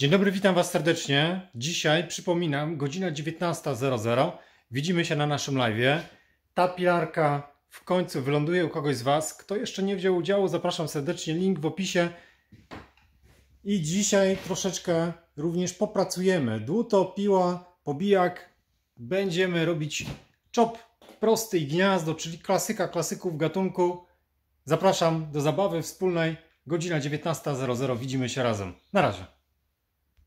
Dzień dobry, witam Was serdecznie. Dzisiaj, przypominam, godzina 19.00. Widzimy się na naszym live. Ta pilarka w końcu wyląduje u kogoś z Was. Kto jeszcze nie wziął udziału, zapraszam serdecznie. Link w opisie. I dzisiaj troszeczkę również popracujemy. Dłuto, piła, pobijak. Będziemy robić czop prosty i gniazdo, czyli klasyka klasyków gatunku. Zapraszam do zabawy wspólnej. Godzina 19.00. Widzimy się razem. Na razie.